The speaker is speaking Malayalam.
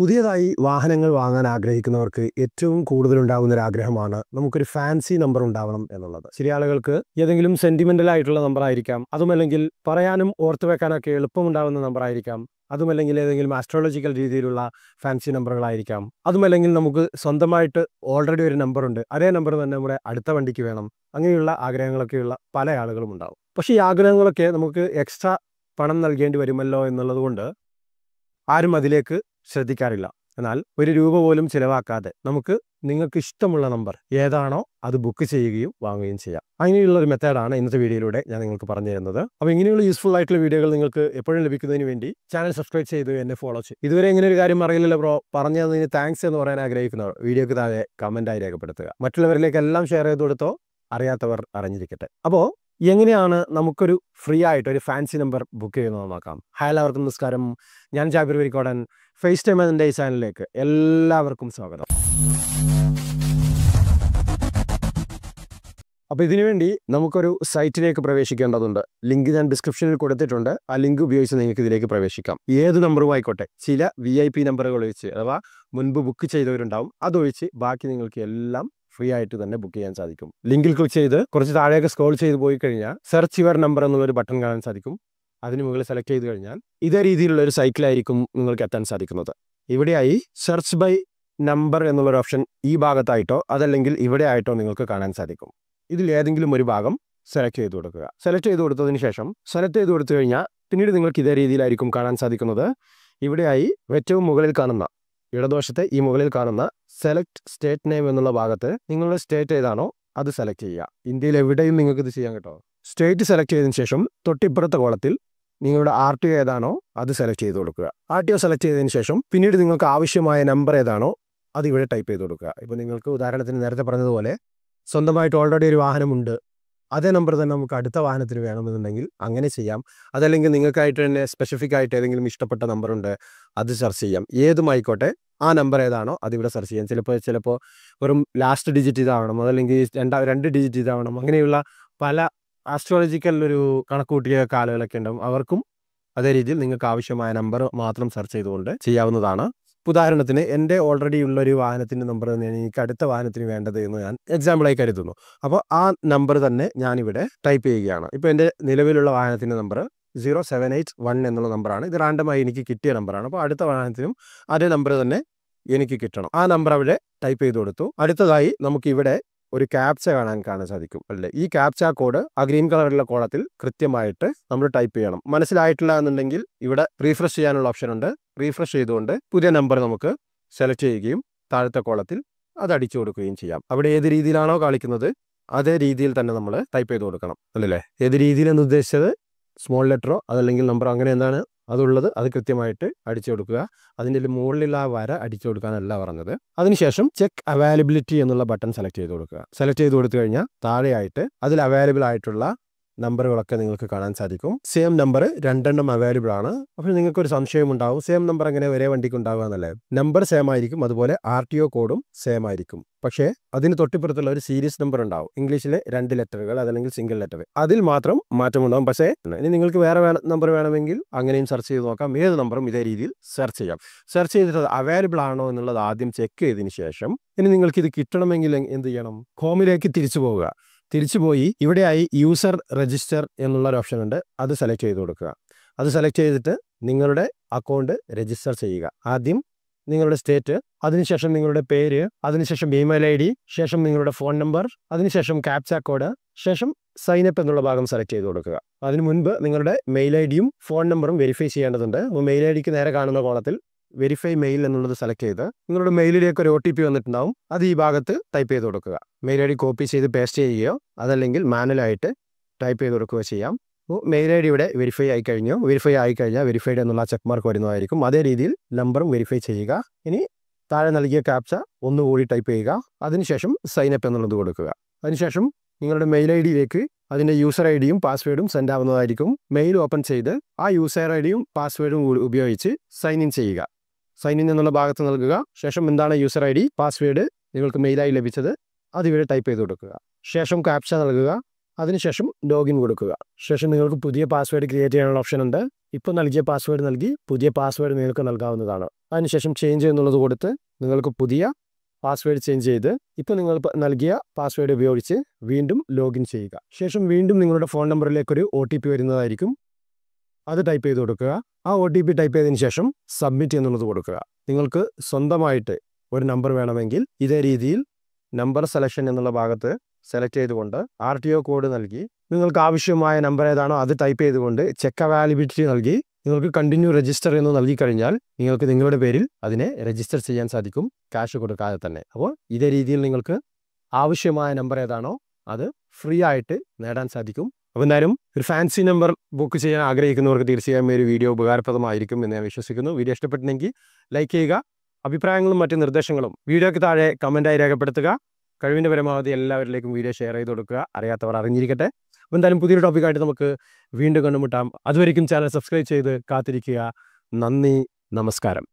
പുതിയതായി വാഹനങ്ങൾ വാങ്ങാൻ ആഗ്രഹിക്കുന്നവർക്ക് ഏറ്റവും കൂടുതൽ ഉണ്ടാകുന്ന ഒരു ആഗ്രഹമാണ് നമുക്കൊരു ഫാൻസി നമ്പർ ഉണ്ടാവണം എന്നുള്ളത് ചില ആളുകൾക്ക് ഏതെങ്കിലും സെന്റിമെന്റൽ ആയിട്ടുള്ള നമ്പർ ആയിരിക്കാം അതുമല്ലെങ്കിൽ പറയാനും ഓർത്തു വെക്കാനൊക്കെ എളുപ്പമുണ്ടാകുന്ന നമ്പർ ആയിരിക്കാം അതുമല്ലെങ്കിൽ ഏതെങ്കിലും ആസ്ട്രോളജിക്കൽ രീതിയിലുള്ള ഫാൻസി നമ്പറുകളായിരിക്കാം അതുമല്ലെങ്കിൽ നമുക്ക് സ്വന്തമായിട്ട് ഓൾറെഡി ഒരു നമ്പറുണ്ട് അതേ നമ്പർ തന്നെ നമ്മുടെ അടുത്ത വണ്ടിക്ക് വേണം അങ്ങനെയുള്ള ആഗ്രഹങ്ങളൊക്കെയുള്ള പല ആളുകളും ഉണ്ടാവും പക്ഷേ ഈ ആഗ്രഹങ്ങളൊക്കെ നമുക്ക് എക്സ്ട്രാ പണം നൽകേണ്ടി വരുമല്ലോ എന്നുള്ളത് കൊണ്ട് ആരും അതിലേക്ക് ശ്രദ്ധിക്കാറില്ല എന്നാൽ ഒരു രൂപ പോലും ചിലവാക്കാതെ നമുക്ക് നിങ്ങൾക്ക് ഇഷ്ടമുള്ള നമ്പർ ഏതാണോ അത് ബുക്ക് ചെയ്യുകയും വാങ്ങുകയും ചെയ്യാം അങ്ങനെയുള്ള ഒരു മെത്തേഡാണ് ഇന്നത്തെ വീഡിയോയിലൂടെ ഞാൻ നിങ്ങൾക്ക് പറഞ്ഞു തരുന്നത് അപ്പോൾ ഇങ്ങനെയുള്ള യൂസ്ഫുൾ ആയിട്ടുള്ള വീഡിയോകൾ നിങ്ങൾക്ക് എപ്പോഴും ലഭിക്കുന്നതിന് വേണ്ടി ചാനൽ സബ്സ്ക്രൈബ് ചെയ്ത് എന്നെ ഫോളോ ചെയ്യും ഇതുവരെ ഇങ്ങനെ ഒരു കാര്യം അറിയില്ലല്ലോ ബ്രോ പറഞ്ഞു തന്നതിന് താങ്ക്സ് എന്ന് പറയാൻ ആഗ്രഹിക്കുന്നവർ വീഡിയോക്ക് താഴെ കമൻറ്റായി രേഖപ്പെടുത്തുക മറ്റുള്ളവരിലേക്ക് എല്ലാം ഷെയർ ചെയ്ത് കൊടുത്തോ അറിയാത്തവർ അറിഞ്ഞിരിക്കട്ടെ അപ്പോൾ എങ്ങനെയാണ് നമുക്കൊരു ഫ്രീ ആയിട്ട് ഒരു ഫാൻസി നമ്പർ ബുക്ക് ചെയ്യുന്നത് നോക്കാം ഹായ് എല്ലാവർക്കും നമസ്കാരം ഞാൻ ജാബിർ വരിക്കോടൻ ഫേസ് ടൈം അതിൻ്റെ ഈ ചാനലിലേക്ക് എല്ലാവർക്കും സ്വാഗതം അപ്പോൾ ഇതിനുവേണ്ടി നമുക്കൊരു സൈറ്റിലേക്ക് പ്രവേശിക്കേണ്ടതുണ്ട് ലിങ്ക് ഞാൻ ഡിസ്ക്രിപ്ഷനിൽ കൊടുത്തിട്ടുണ്ട് ആ ലിങ്ക് ഉപയോഗിച്ച് നിങ്ങൾക്ക് ഇതിലേക്ക് പ്രവേശിക്കാം ഏത് നമ്പറും ആയിക്കോട്ടെ ചില വി ഐ പി നമ്പറുകൾ ഒഴിച്ച് അഥവാ മുൻപ് ബുക്ക് ചെയ്തവരുണ്ടാവും അതൊഴിച്ച് ബാക്കി നിങ്ങൾക്ക് എല്ലാം ഫ്രീ ആയിട്ട് തന്നെ ബുക്ക് ചെയ്യാൻ സാധിക്കും ലിങ്കിൽ ക്ലിക്ക് ചെയ്ത് കുറച്ച് താഴേക്ക് സ്ക്രോൾ ചെയ്ത് പോയി കഴിഞ്ഞാൽ സെർച്ച് യുവർ നമ്പർ എന്നുള്ളൊരു ബട്ടൺ കാണാൻ സാധിക്കും അതിന് മുകളിൽ സെലക്ട് ചെയ്ത് കഴിഞ്ഞാൽ ഇതേ രീതിയിലുള്ള ഒരു സൈക്കിളായിരിക്കും നിങ്ങൾക്ക് എത്താൻ സാധിക്കുന്നത് ഇവിടെയായി സെർച്ച് ബൈ നമ്പർ എന്നുള്ളൊരു ഓപ്ഷൻ ഈ ഭാഗത്തായിട്ടോ അതല്ലെങ്കിൽ ഇവിടെ ആയിട്ടോ നിങ്ങൾക്ക് കാണാൻ സാധിക്കും ഇതിൽ ഏതെങ്കിലും ഒരു ഭാഗം സെലക്ട് ചെയ്ത് കൊടുക്കുക സെലക്ട് ചെയ്ത് കൊടുത്തതിന് ശേഷം സെലക്ട് ചെയ്ത് കൊടുത്തു കഴിഞ്ഞാൽ പിന്നീട് നിങ്ങൾക്ക് ഇതേ രീതിയിലായിരിക്കും കാണാൻ സാധിക്കുന്നത് ഇവിടെയായി ഏറ്റവും മുകളിൽ കാണുന്ന ഇടദോഷത്തെ ഈ മുകളിൽ കാണുന്ന സെലക്ട് സ്റ്റേറ്റ് നെയിം എന്നുള്ള ഭാഗത്ത് നിങ്ങളുടെ സ്റ്റേറ്റ് ഏതാണോ അത് സെലക്ട് ചെയ്യുക ഇന്ത്യയിൽ എവിടെയും നിങ്ങൾക്ക് ഇത് ചെയ്യാം കേട്ടോ സ്റ്റേറ്റ് സെലക്ട് ചെയ്തതിന് ശേഷം തൊട്ടിപ്പുറത്തെ കോളത്തിൽ നിങ്ങളുടെ ആർ ടി ഒ ഏതാണോ അത് സെലക്ട് ചെയ്ത് കൊടുക്കുക ആർ ടി ഒ സെലക്ട് ചെയ്തതിന് ശേഷം പിന്നീട് നിങ്ങൾക്ക് ആവശ്യമായ നമ്പർ ഏതാണോ അത് ഇവിടെ ടൈപ്പ് ചെയ്ത് കൊടുക്കുക ഇപ്പോൾ നിങ്ങൾക്ക് ഉദാഹരണത്തിന് നേരത്തെ പറഞ്ഞതുപോലെ സ്വന്തമായിട്ട് ഓൾറെഡി ഒരു വാഹനമുണ്ട് അതേ നമ്പർ തന്നെ നമുക്ക് അടുത്ത വാഹനത്തിന് വേണമെന്നുണ്ടെങ്കിൽ അങ്ങനെ ചെയ്യാം അതല്ലെങ്കിൽ നിങ്ങൾക്കായിട്ട് തന്നെ സ്പെസിഫിക് ആയിട്ട് ഏതെങ്കിലും ഇഷ്ടപ്പെട്ട നമ്പർ ഉണ്ട് അത് സെർച്ച് ചെയ്യാം ഏതുമായിക്കോട്ടെ ആ നമ്പർ ഏതാണോ അതിവിടെ സെർച്ച് ചെയ്യാം ചിലപ്പോൾ ചിലപ്പോൾ വെറും ലാസ്റ്റ് ഡിജിറ്റ് ഇതാവണം അതല്ലെങ്കിൽ രണ്ടാ രണ്ട് ഡിജിറ്റ് ഇതാവണം അങ്ങനെയുള്ള പല ആസ്ട്രോളജിക്കൽ ഒരു കണക്കുകൂട്ടിയ കാലുകളൊക്കെ ഉണ്ടാവും അവർക്കും അതേ രീതിയിൽ നിങ്ങൾക്ക് ആവശ്യമായ നമ്പർ മാത്രം സെർച്ച് ചെയ്തുകൊണ്ട് ചെയ്യാവുന്നതാണ് ഉദാഹരണത്തിന് എൻ്റെ ഓൾറെഡി ഉള്ള ഒരു വാഹനത്തിൻ്റെ നമ്പർ തന്നെയാണ് എനിക്ക് അടുത്ത വാഹനത്തിന് വേണ്ടത് എന്ന് ഞാൻ എക്സാമ്പിളായി കരുതുന്നു അപ്പോൾ ആ നമ്പർ തന്നെ ഞാനിവിടെ ടൈപ്പ് ചെയ്യുകയാണ് ഇപ്പോൾ എൻ്റെ നിലവിലുള്ള വാഹനത്തിൻ്റെ number zero seven eight one എന്നുള്ള നമ്പറാണ് ഇത് റാൻഡമായി എനിക്ക് കിട്ടിയ നമ്പറാണ് അപ്പോൾ അടുത്ത വാഹനത്തിനും അതേ നമ്പർ തന്നെ എനിക്ക് കിട്ടണം ആ നമ്പർ അവിടെ ടൈപ്പ് ചെയ്ത് കൊടുത്തു അടുത്തതായി നമുക്ക് ഇവിടെ ഒരു ക്യാപ്ച കാണാൻ കാണാൻ സാധിക്കും അല്ലേ ഈ ക്യാപ്ച കോഡ് ആ ഗ്രീൻ കളറിലുള്ള കോളത്തിൽ കൃത്യമായിട്ട് നമ്മൾ ടൈപ്പ് ചെയ്യണം മനസ്സിലായിട്ടില്ല എന്നുണ്ടെങ്കിൽ ഇവിടെ റീഫ്രഷ് ചെയ്യാനുള്ള ഓപ്ഷൻ ഉണ്ട് റീഫ്രഷ് ചെയ്തുകൊണ്ട് പുതിയ നമ്പർ നമുക്ക് സെലക്ട് ചെയ്യുകയും താഴത്തെ കോളത്തിൽ അത് അടിച്ചു കൊടുക്കുകയും ചെയ്യാം അവിടെ ഏത് രീതിയിലാണോ കാണിക്കുന്നത് അതേ രീതിയിൽ തന്നെ നമ്മൾ ടൈപ്പ് ചെയ്ത് കൊടുക്കണം അല്ലല്ലേ ഏത് രീതിയിലെന്ന് ഉദ്ദേശിച്ചത് സ്മോൾ ലെറ്ററോ അതല്ലെങ്കിൽ നമ്പറോ അങ്ങനെ എന്താണ് അതുള്ളത് അത് കൃത്യമായിട്ട് അടിച്ചു കൊടുക്കുക അതിൻ്റെ മുകളിലുള്ള ആ വര അടിച്ചു കൊടുക്കാനല്ല പറഞ്ഞത് അതിനുശേഷം ചെക്ക് അവൈലബിലിറ്റി എന്നുള്ള ബട്ടൺ സെലക്ട് ചെയ്ത് കൊടുക്കുക സെലക്ട് ചെയ്ത് കൊടുത്തു കഴിഞ്ഞാൽ താഴെയായിട്ട് അതിൽ അവൈലബിൾ ആയിട്ടുള്ള നമ്പറുകളൊക്കെ നിങ്ങൾക്ക് കാണാൻ സാധിക്കും സെയിം നമ്പർ രണ്ടെണ്ണം അവൈലബിൾ ആണ് അപ്പോൾ നിങ്ങൾക്ക് ഒരു സംശയം ഉണ്ടാവും സെയിം നമ്പർ അങ്ങനെ ഒരേ വണ്ടിക്ക് ഉണ്ടാവുക എന്നല്ലേ നമ്പർ സെയിം ആയിരിക്കും അതുപോലെ ആർ ടി ഒ കോഡും സെയിം ആയിരിക്കും പക്ഷേ അതിന് തൊട്ടിപ്പുറത്തുള്ള ഒരു സീരീസ് നമ്പർ ഉണ്ടാവും ഇംഗ്ലീഷിലെ രണ്ട് ലെറ്ററുകൾ അതല്ലെങ്കിൽ സിംഗിൾ ലെറ്റർ അതിൽ മാത്രം മാറ്റമുണ്ടാവും പക്ഷേ ഇനി നിങ്ങൾക്ക് വേറെ നമ്പർ വേണമെങ്കിൽ അങ്ങനെയും സെർച്ച് ചെയ്ത് നോക്കാം ഏത് നമ്പറും ഇതേ രീതിയിൽ സെർച്ച് ചെയ്യാം സെർച്ച് ചെയ്തിട്ട് അവൈലബിൾ ആണോ എന്നുള്ളത് ആദ്യം ചെക്ക് ചെയ്തതിന് ശേഷം ഇനി നിങ്ങൾക്ക് ഇത് കിട്ടണമെങ്കിൽ എന്ത് ചെയ്യണം ഹോമിലേക്ക് തിരിച്ചു പോവുക തിരിച്ചുപോയി ഇവിടെയായി യൂസർ രജിസ്റ്റർ എന്നുള്ള ഒരു ഓപ്ഷൻ ഉണ്ട് അത് സെലക്ട് ചെയ്ത് കൊടുക്കുക അത് സെലക്ട് ചെയ്തിട്ട് നിങ്ങളുടെ അക്കൗണ്ട് രജിസ്റ്റർ ചെയ്യുക ആദ്യം നിങ്ങളുടെ സ്റ്റേറ്റ് അതിനുശേഷം നിങ്ങളുടെ പേര് അതിനുശേഷം ഇമെയിൽ ഐ ഡി ശേഷം നിങ്ങളുടെ ഫോൺ നമ്പർ അതിനുശേഷം ക്യാപ്ച കോഡ് ശേഷം സൈൻ അപ്പ് എന്നുള്ള ഭാഗം സെലക്ട് ചെയ്ത് കൊടുക്കുക അതിനു മുൻപ് നിങ്ങളുടെ മെയിൽ ഐ ഡിയും ഫോൺ നമ്പറും വെരിഫൈ ചെയ്യേണ്ടതുണ്ട് അപ്പോൾ മെയിൽ ഐ ഡിക്ക് നേരെ കാണുന്ന കോളത്തിൽ വെരിഫൈ മെയിൽ എന്നുള്ളത് സെലക്ട് ചെയ്ത് നിങ്ങളുടെ മെയിലിലേക്ക് ഒരു ഒ ടി പി വന്നിട്ടുണ്ടാവും അത് ഈ ഭാഗത്ത് ടൈപ്പ് ചെയ്ത് കൊടുക്കുക മെയിൽ ഐ ഡി കോപ്പി ചെയ്ത് പേസ്റ്റ് ചെയ്യുകയോ അതല്ലെങ്കിൽ മാനുവലായിട്ട് ടൈപ്പ് ചെയ്ത് കൊടുക്കുകയോ ചെയ്യാം മെയിൽ ഐ ഡി ഇവിടെ വെരിഫൈ ആയി കഴിഞ്ഞു വെരിഫൈ ആയി കഴിഞ്ഞാൽ വെരിഫൈഡ് എന്നുള്ള ചെക്ക് മാർക്ക് വരുന്നതായിരിക്കും അതേ രീതിയിൽ നമ്പറും വെരിഫൈ ചെയ്യുക ഇനി താഴെ നൽകിയ ക്യാപ്ച ഒന്നുകൂടി ടൈപ്പ് ചെയ്യുക അതിനുശേഷം സൈനപ്പ് എന്നുള്ളത് കൊടുക്കുക അതിനുശേഷം നിങ്ങളുടെ മെയിൽ ഐ ഡിയിലേക്ക് അതിൻ്റെ യൂസർ ഐ ഡിയും പാസ്വേഡും സെൻഡ് ആവുന്നതായിരിക്കും മെയിൽ ഓപ്പൺ ചെയ്ത് ആ യൂസർ ഐ ഡിയും പാസ്വേഡും ഉപയോഗിച്ച് സൈൻ ഇൻ ചെയ്യുക സൈൻ ഇൻ എന്നുള്ള ഭാഗത്ത് നൽകുക ശേഷം എന്താണ് യൂസർ ഐ ഡി പാസ്വേഡ് നിങ്ങൾക്ക് മെയിലായി ലഭിച്ചത് അത് ഇവിടെ ടൈപ്പ് ചെയ്ത് കൊടുക്കുക ശേഷം ക്യാപ്ച നൽകുക അതിനുശേഷം ലോഗിൻ കൊടുക്കുക ശേഷം നിങ്ങൾക്ക് പുതിയ പാസ്വേഡ് ക്രിയേറ്റ് ചെയ്യാനുള്ള ഓപ്ഷൻ ഉണ്ട് ഇപ്പോൾ നൽകിയ പാസ്വേഡ് നൽകി പുതിയ പാസ്വേഡ് നിങ്ങൾക്ക് നൽകാവുന്നതാണ് അതിനുശേഷം ചേഞ്ച് എന്നുള്ളത് കൊടുത്ത് നിങ്ങൾക്ക് പുതിയ പാസ്വേഡ് ചേഞ്ച് ചെയ്ത് ഇപ്പോൾ നിങ്ങൾ നൽകിയ പാസ്വേഡ് ഉപയോഗിച്ച് വീണ്ടും ലോഗിൻ ചെയ്യുക ശേഷം വീണ്ടും നിങ്ങളുടെ ഫോൺ നമ്പറിലേക്ക് ഒരു പി വരുന്നതായിരിക്കും അത് ടൈപ്പ് ചെയ്ത് കൊടുക്കുക ആ ഒ ടി പി ടൈപ്പ് ചെയ്തതിന് ശേഷം സബ്മിറ്റ് എന്നുള്ളത് കൊടുക്കുക നിങ്ങൾക്ക് സ്വന്തമായിട്ട് ഒരു നമ്പർ വേണമെങ്കിൽ ഇതേ രീതിയിൽ നമ്പർ സെലക്ഷൻ എന്നുള്ള ഭാഗത്ത് സെലക്ട് ചെയ്തുകൊണ്ട് ആർ ടി ഒ കോഡ് നൽകി നിങ്ങൾക്ക് ആവശ്യമായ നമ്പർ ഏതാണോ അത് ടൈപ്പ് ചെയ്തുകൊണ്ട് ചെക്ക് അവാലിബിലിറ്റി നൽകി നിങ്ങൾക്ക് കണ്ടിന്യൂ രജിസ്റ്റർ എന്ന് നൽകി കഴിഞ്ഞാൽ നിങ്ങൾക്ക് നിങ്ങളുടെ പേരിൽ അതിനെ രജിസ്റ്റർ ചെയ്യാൻ സാധിക്കും ക്യാഷ് കൊടുക്കാതെ തന്നെ അപ്പോൾ ഇതേ രീതിയിൽ നിങ്ങൾക്ക് ആവശ്യമായ നമ്പർ ഏതാണോ അത് ഫ്രീ ആയിട്ട് നേടാൻ സാധിക്കും അപ്പോൾ എന്തായാലും ഒരു ഫാൻസി നമ്പർ ബുക്ക് ചെയ്യാൻ ആഗ്രഹിക്കുന്നവർക്ക് തീർച്ചയായും ഒരു വീഡിയോ ഉപകാരപ്രദമായിരിക്കും എന്ന് ഞാൻ വിശ്വസിക്കുന്നു വീഡിയോ ഇഷ്ടപ്പെട്ടെങ്കിൽ ലൈക്ക് ചെയ്യുക അഭിപ്രായങ്ങളും മറ്റ് നിർദ്ദേശങ്ങളും വീഡിയോയ്ക്ക് താഴെ കമൻറ്റായി രേഖപ്പെടുത്തുക കഴിവിൻ്റെ പരമാവധി എല്ലാവരിലേക്കും വീഡിയോ ഷെയർ ചെയ്ത് കൊടുക്കുക അറിയാത്തവർ അറിഞ്ഞിരിക്കട്ടെ അപ്പോൾ എന്തായാലും പുതിയൊരു ടോപ്പിക്കായിട്ട് നമുക്ക് വീണ്ടും കണ്ടുമുട്ടാം അതുവരെയും ചാനൽ സബ്സ്ക്രൈബ് ചെയ്ത് കാത്തിരിക്കുക നന്ദി നമസ്കാരം